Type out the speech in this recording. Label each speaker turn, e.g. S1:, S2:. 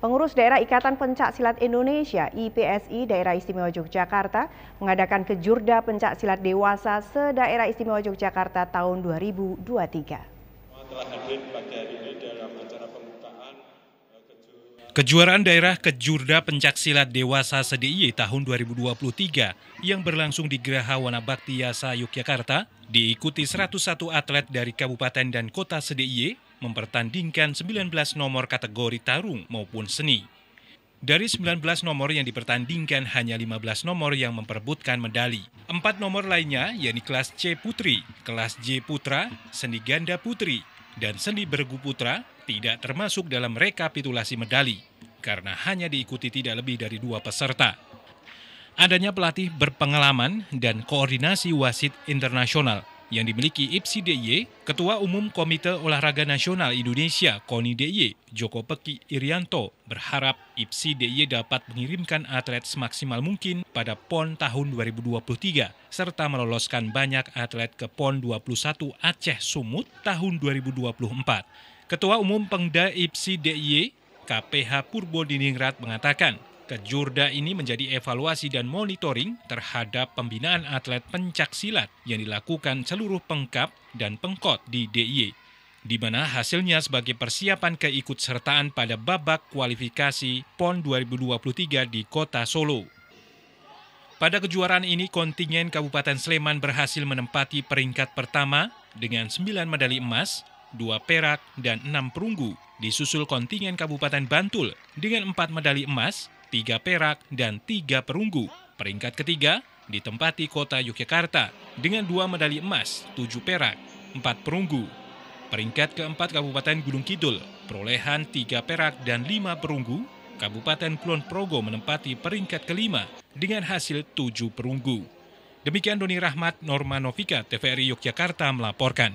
S1: Pengurus Daerah Ikatan Pencak Silat Indonesia (IPSI) Daerah Istimewa Yogyakarta mengadakan kejurda pencak silat dewasa se-Daerah Istimewa Yogyakarta tahun 2023. Kejuaraan Daerah Kejurda Pencak Silat Dewasa SDIY tahun 2023 yang berlangsung di Geraha Wanabakti Yasa Yogyakarta diikuti 101 atlet dari kabupaten dan kota SDIY e mempertandingkan 19 nomor kategori tarung maupun seni. Dari 19 nomor yang dipertandingkan, hanya 15 nomor yang memperebutkan medali. Empat nomor lainnya, yakni kelas C Putri, kelas J Putra, seni ganda putri, dan seni bergu putra, tidak termasuk dalam rekapitulasi medali, karena hanya diikuti tidak lebih dari dua peserta adanya pelatih berpengalaman dan koordinasi wasit internasional yang dimiliki IPSI DIY, Ketua Umum Komite Olahraga Nasional Indonesia KONI DIY, Joko Peki Irianto, berharap IPSI DIY dapat mengirimkan atlet semaksimal mungkin pada PON tahun 2023, serta meloloskan banyak atlet ke PON 21 Aceh Sumut tahun 2024. Ketua Umum Pengda IPSI DIY, KPH Purbo Diningrat mengatakan, Kejurda ini menjadi evaluasi dan monitoring terhadap pembinaan atlet pencak silat yang dilakukan seluruh pengkap dan pengkot di DIY, e, di mana hasilnya sebagai persiapan keikutsertaan pada babak kualifikasi PON 2023 di Kota Solo. Pada kejuaraan ini, kontingen Kabupaten Sleman berhasil menempati peringkat pertama dengan 9 medali emas, 2 perak, dan 6 perunggu. Disusul kontingen Kabupaten Bantul dengan 4 medali emas, tiga perak, dan tiga perunggu. Peringkat ketiga ditempati kota Yogyakarta dengan dua medali emas, tujuh perak, empat perunggu. Peringkat keempat Kabupaten Gunung Kidul, perolehan tiga perak dan lima perunggu. Kabupaten Kulon Progo menempati peringkat kelima dengan hasil tujuh perunggu. Demikian Doni Rahmat, Norma Novika, TVRI Yogyakarta melaporkan.